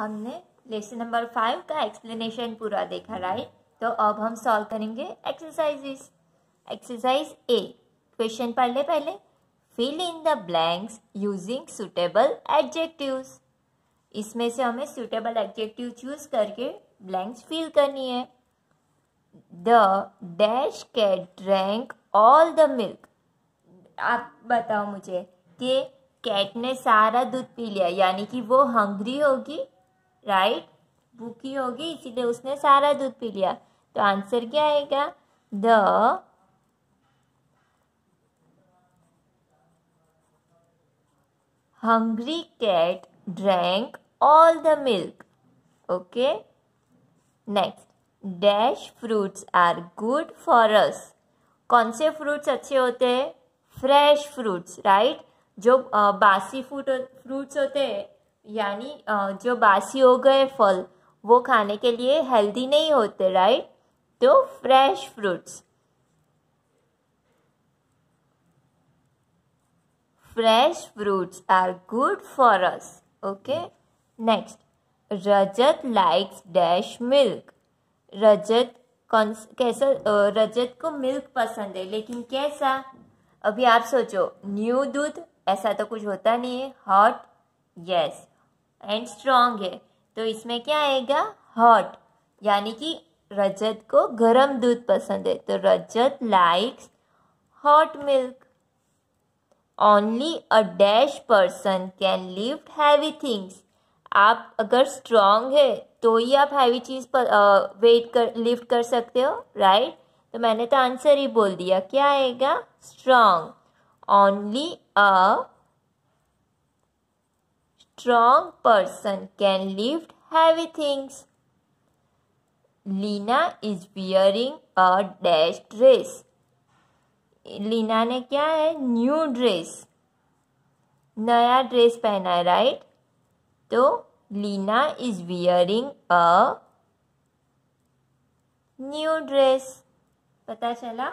हमने lesson number five का explanation पूरा देखा राइट तो अब हम सॉल्व करेंगे एक्सरसाइजेस एक्सरसाइज ए क्वेश्चन पढ़ ले पहले fill in the blanks using suitable adjectives इसमें से हमें सुटेबल एडजेक्टिव चूज करके ब्लैंक्स फिल करनी है the dash cat drank all the milk आप बताओ मुझे कि कैट ने सारा दूध पी लिया यानी कि वो हंग्री होगी राइट भूखी होगी इसीलिए उसने सारा दूध पी लिया तो आंसर क्या आएगा the hungry cat drank all the milk okay next dash fruits are good for us कौन से फ्रूट्स अच्छे होते हैं फ्रेश फ्रूट्स राइट जो बासी फ्रूट फ्रूट्स होते हैं यानी जो बासी हो गए फल वो खाने के लिए हेल्दी नहीं होते राइट तो fresh fruits fresh fruits are good for us okay next Rajat likes dash milk Rajat कौन कैसा रजत को मिल्क पसंद है लेकिन कैसा अभी आप सोचो न्यू दूध ऐसा तो कुछ होता नहीं है हॉट यस एंड स्ट्रांग है तो इसमें क्या आएगा हॉट यानी कि रजत को गर्म दूध पसंद है तो Rajat likes hot milk only a dash person can lift heavy things आप अगर स्ट्रांग है तो ही आप हैवी चीज़ पर वेट कर लिफ्ट कर सकते हो राइट तो मैंने तो आंसर ही बोल दिया क्या आएगा strong only a strong person can lift heavy things. Leena is bearing a dash dress Leena ने क्या है न्यू ड्रेस नया ड्रेस पहना है राइट तो Leena is bearing a new dress पता चला